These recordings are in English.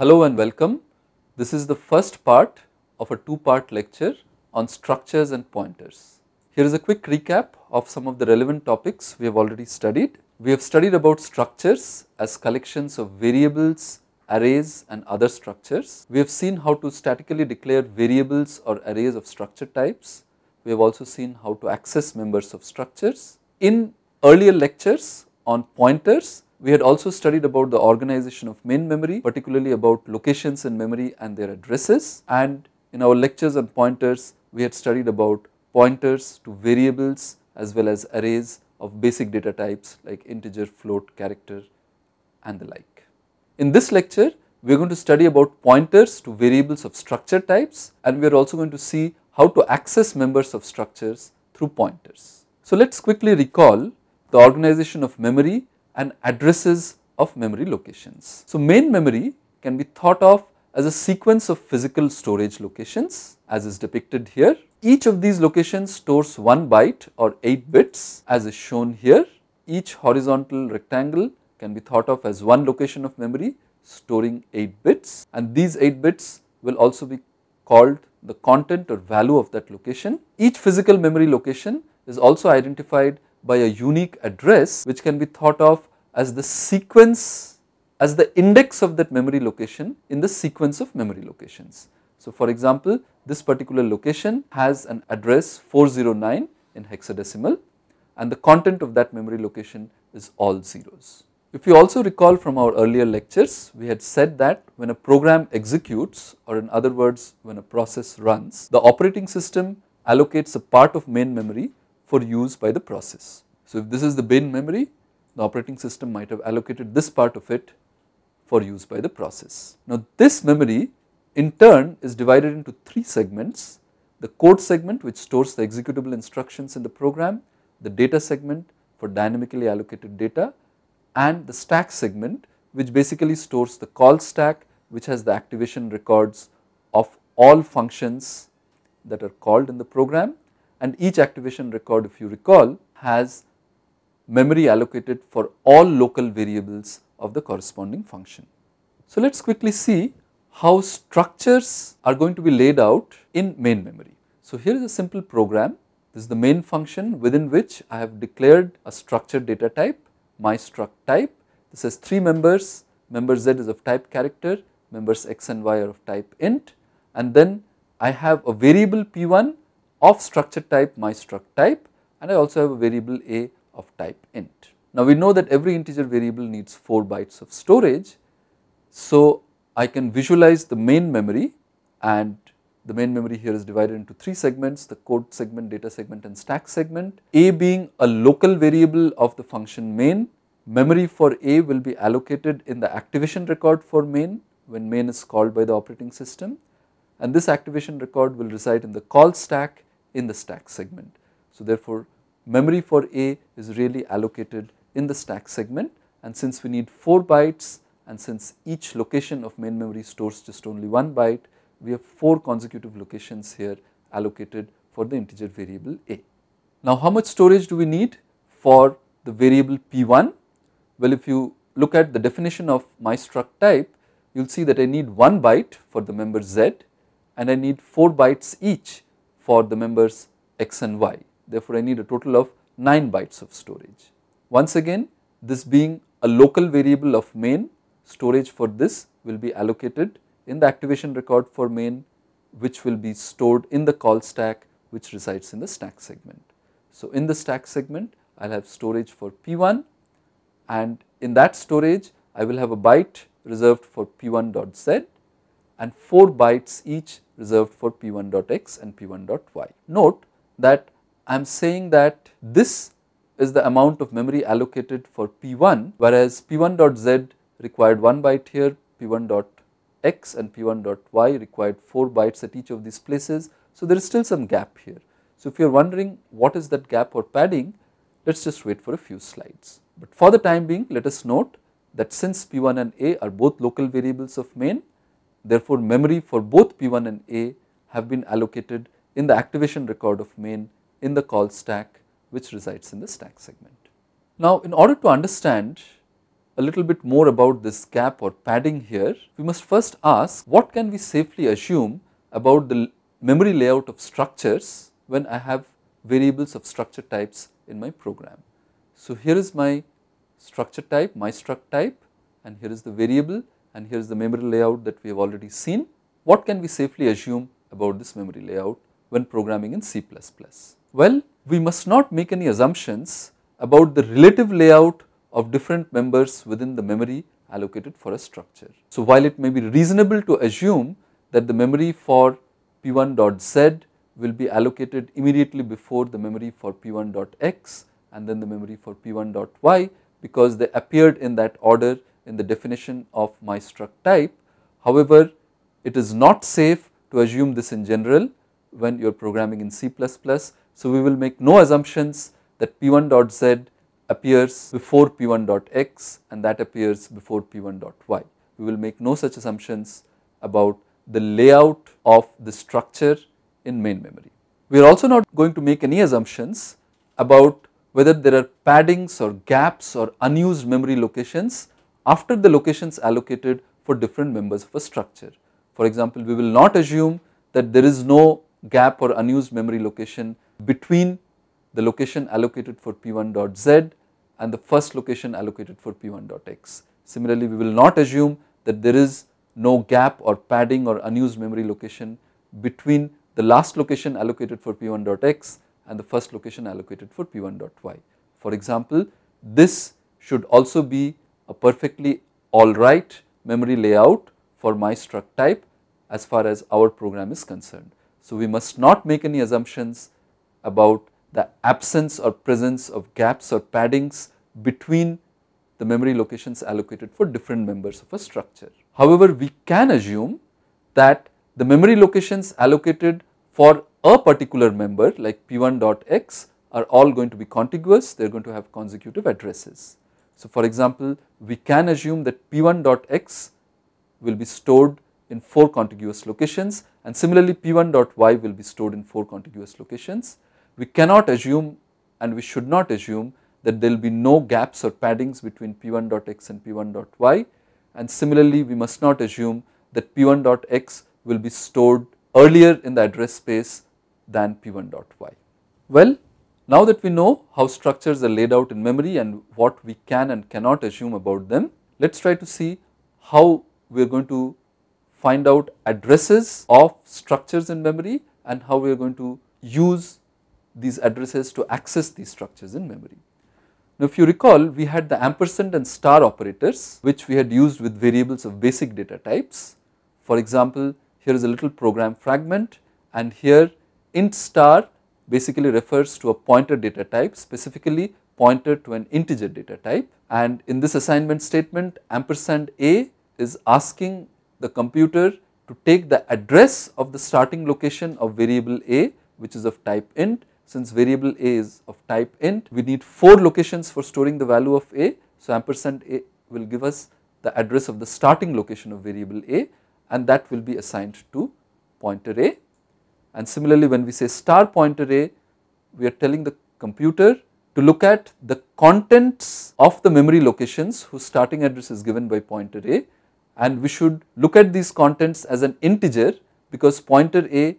Hello and welcome. This is the first part of a two-part lecture on structures and pointers. Here is a quick recap of some of the relevant topics we have already studied. We have studied about structures as collections of variables, arrays and other structures. We have seen how to statically declare variables or arrays of structure types. We have also seen how to access members of structures. In earlier lectures on pointers, we had also studied about the organization of main memory, particularly about locations in memory and their addresses. And in our lectures on pointers, we had studied about pointers to variables as well as arrays of basic data types like integer, float, character and the like. In this lecture, we are going to study about pointers to variables of structure types and we are also going to see how to access members of structures through pointers. So, let us quickly recall the organization of memory and addresses of memory locations. So, main memory can be thought of as a sequence of physical storage locations as is depicted here. Each of these locations stores 1 byte or 8 bits as is shown here. Each horizontal rectangle can be thought of as one location of memory storing 8 bits and these 8 bits will also be called the content or value of that location. Each physical memory location is also identified by a unique address which can be thought of as the sequence as the index of that memory location in the sequence of memory locations. So, for example, this particular location has an address 409 in hexadecimal and the content of that memory location is all zeros. If you also recall from our earlier lectures, we had said that when a program executes or in other words when a process runs, the operating system allocates a part of main memory for use by the process. So if this is the bin memory, the operating system might have allocated this part of it for use by the process. Now this memory in turn is divided into three segments, the code segment which stores the executable instructions in the program, the data segment for dynamically allocated data and the stack segment which basically stores the call stack which has the activation records of all functions that are called in the program and each activation record if you recall has memory allocated for all local variables of the corresponding function. So, let us quickly see how structures are going to be laid out in main memory. So, here is a simple program. This is the main function within which I have declared a structure data type, my struct type. This has 3 members, member z is of type character, members x and y are of type int and then I have a variable p1 of structure type my struct type and I also have a variable a of type int. Now we know that every integer variable needs 4 bytes of storage. So I can visualize the main memory and the main memory here is divided into 3 segments the code segment, data segment and stack segment. A being a local variable of the function main memory for A will be allocated in the activation record for main when main is called by the operating system and this activation record will reside in the call stack in the stack segment. So, therefore, memory for A is really allocated in the stack segment and since we need 4 bytes and since each location of main memory stores just only 1 byte, we have 4 consecutive locations here allocated for the integer variable A. Now, how much storage do we need for the variable P1? Well, if you look at the definition of my struct type, you will see that I need 1 byte for the member Z and I need 4 bytes each for the members x and y. Therefore, I need a total of 9 bytes of storage. Once again, this being a local variable of main, storage for this will be allocated in the activation record for main which will be stored in the call stack which resides in the stack segment. So, in the stack segment I will have storage for P1 and in that storage I will have a byte reserved for P1.z and 4 bytes each reserved for p1 dot x and p1 dot y. Note that I am saying that this is the amount of memory allocated for p1 whereas p1 dot z required 1 byte here, p1 dot x and p1 dot y required 4 bytes at each of these places. So, there is still some gap here. So, if you are wondering what is that gap or padding, let us just wait for a few slides. But for the time being, let us note that since p1 and a are both local variables of main, Therefore, memory for both P1 and A have been allocated in the activation record of main in the call stack which resides in the stack segment. Now, in order to understand a little bit more about this gap or padding here, we must first ask what can we safely assume about the memory layout of structures when I have variables of structure types in my program. So, here is my structure type, my struct type and here is the variable and here is the memory layout that we have already seen. What can we safely assume about this memory layout when programming in C++? Well, we must not make any assumptions about the relative layout of different members within the memory allocated for a structure. So, while it may be reasonable to assume that the memory for p1.z will be allocated immediately before the memory for p1.x and then the memory for p1.y because they appeared in that order in the definition of my struct type. However, it is not safe to assume this in general when you are programming in C++. So, we will make no assumptions that p1.z appears before p1.x and that appears before p1.y. We will make no such assumptions about the layout of the structure in main memory. We are also not going to make any assumptions about whether there are paddings or gaps or unused memory locations after the locations allocated for different members of a structure. For example, we will not assume that there is no gap or unused memory location between the location allocated for P1.z and the first location allocated for P1.x. Similarly, we will not assume that there is no gap or padding or unused memory location between the last location allocated for P1.x and the first location allocated for P1.y. For example, this should also be a perfectly alright memory layout for my struct type as far as our program is concerned. So, we must not make any assumptions about the absence or presence of gaps or paddings between the memory locations allocated for different members of a structure. However, we can assume that the memory locations allocated for a particular member like p1.x are all going to be contiguous, they are going to have consecutive addresses. So, for example, we can assume that P1 dot x will be stored in 4 contiguous locations and similarly P1 dot y will be stored in 4 contiguous locations. We cannot assume and we should not assume that there will be no gaps or paddings between P1 dot x and P1 dot y and similarly we must not assume that P1 dot x will be stored earlier in the address space than P1 dot y. Well, now that we know how structures are laid out in memory and what we can and cannot assume about them, let us try to see how we are going to find out addresses of structures in memory and how we are going to use these addresses to access these structures in memory. Now if you recall we had the ampersand and star operators which we had used with variables of basic data types. For example, here is a little program fragment and here int star basically refers to a pointer data type specifically pointer to an integer data type and in this assignment statement ampersand A is asking the computer to take the address of the starting location of variable A which is of type int. Since variable A is of type int, we need 4 locations for storing the value of A. So, ampersand A will give us the address of the starting location of variable A and that will be assigned to pointer A and similarly, when we say star point array, we are telling the computer to look at the contents of the memory locations whose starting address is given by pointer A and we should look at these contents as an integer because pointer A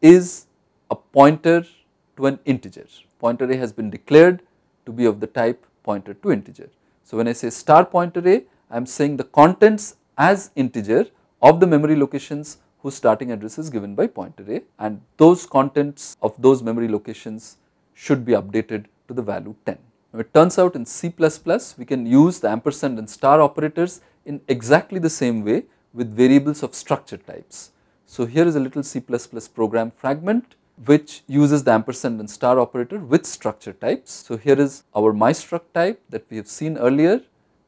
is a pointer to an integer. Pointer A has been declared to be of the type pointer to integer. So, when I say star pointer A, I am saying the contents as integer of the memory locations whose starting address is given by pointer array, and those contents of those memory locations should be updated to the value 10. Now it turns out in C++ we can use the ampersand and star operators in exactly the same way with variables of structure types. So here is a little C++ program fragment which uses the ampersand and star operator with structure types. So here is our mystruct type that we have seen earlier.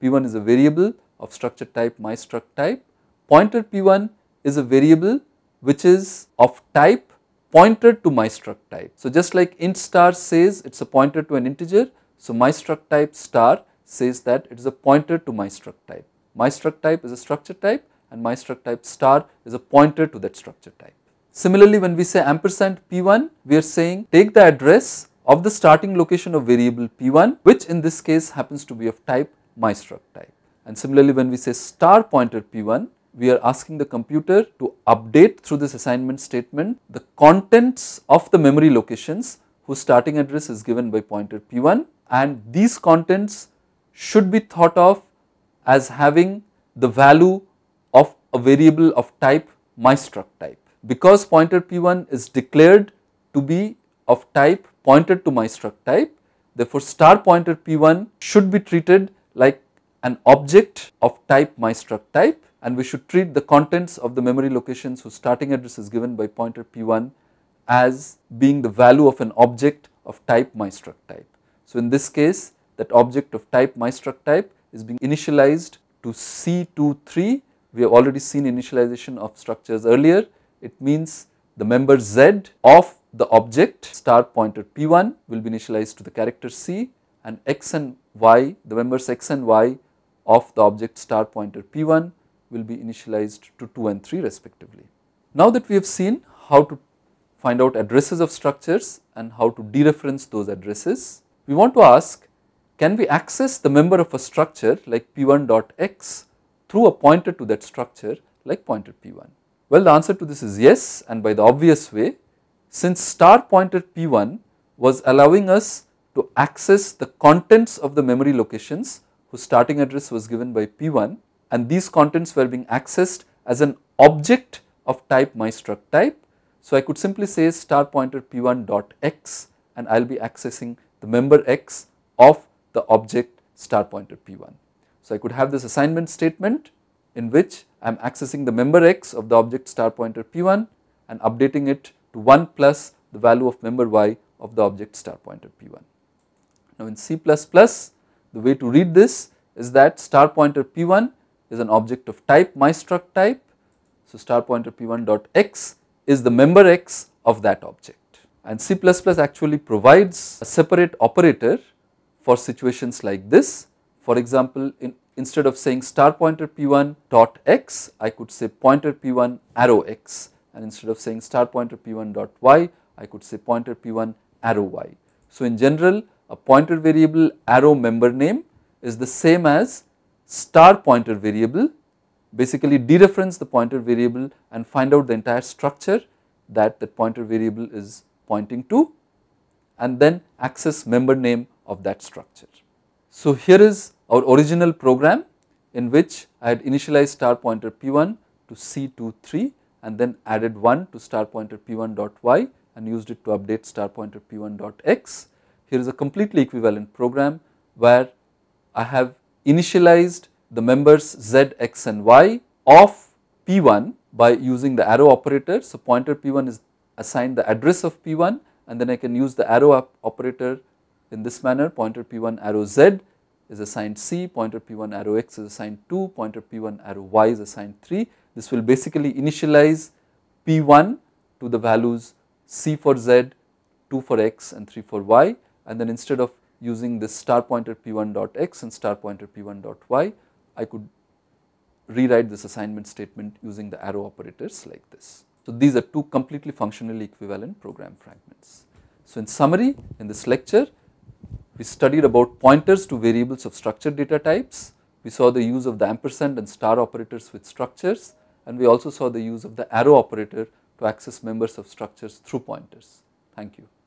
P1 is a variable of structure type mystruct type. Pointer P1 is a variable which is of type pointer to my struct type. So, just like int star says it is a pointer to an integer, so my struct type star says that it is a pointer to my struct type. My struct type is a structure type and my struct type star is a pointer to that structure type. Similarly, when we say ampersand p1, we are saying take the address of the starting location of variable p1 which in this case happens to be of type my struct type. And similarly, when we say star pointer p1, we are asking the computer to update through this assignment statement the contents of the memory locations whose starting address is given by pointer P1 and these contents should be thought of as having the value of a variable of type mystruct type. Because pointer P1 is declared to be of type pointed to mystruct type, therefore star pointer P1 should be treated like an object of type mystruct type and we should treat the contents of the memory locations whose starting address is given by pointer P1 as being the value of an object of type mystruct type. So, in this case that object of type mystruct type is being initialized to C23. We have already seen initialization of structures earlier. It means the member Z of the object star pointer P1 will be initialized to the character C and X and Y, the members X and Y of the object star pointer P1 will be initialized to 2 and 3 respectively. Now that we have seen how to find out addresses of structures and how to dereference those addresses, we want to ask can we access the member of a structure like p1.x through a pointer to that structure like pointer p1? Well, the answer to this is yes and by the obvious way since star pointer p1 was allowing us to access the contents of the memory locations whose starting address was given by p1 and these contents were being accessed as an object of type mystruct type. So, I could simply say star pointer p1 dot x and I will be accessing the member x of the object star pointer p1. So, I could have this assignment statement in which I am accessing the member x of the object star pointer p1 and updating it to 1 plus the value of member y of the object star pointer p1. Now, in C++ the way to read this is that star pointer p1 is an object of type my struct type. So, star pointer p1 dot x is the member x of that object and C++ actually provides a separate operator for situations like this. For example, in, instead of saying star pointer p1 dot x, I could say pointer p1 arrow x and instead of saying star pointer p1 dot y, I could say pointer p1 arrow y. So, in general a pointer variable arrow member name is the same as star pointer variable basically dereference the pointer variable and find out the entire structure that that pointer variable is pointing to and then access member name of that structure. So, here is our original program in which I had initialized star pointer p1 to c23 and then added 1 to star pointer p1 dot y and used it to update star pointer p1 dot x. Here is a completely equivalent program where I have initialized the members z, x and y of P1 by using the arrow operator. So, pointer P1 is assigned the address of P1 and then I can use the arrow operator in this manner pointer P1 arrow z is assigned C, pointer P1 arrow x is assigned 2, pointer P1 arrow y is assigned 3. This will basically initialize P1 to the values C for z, 2 for x and 3 for y and then instead of using this star pointer p1 dot x and star pointer p1 dot y, I could rewrite this assignment statement using the arrow operators like this. So, these are two completely functionally equivalent program fragments. So, in summary in this lecture we studied about pointers to variables of structured data types, we saw the use of the ampersand and star operators with structures and we also saw the use of the arrow operator to access members of structures through pointers. Thank you.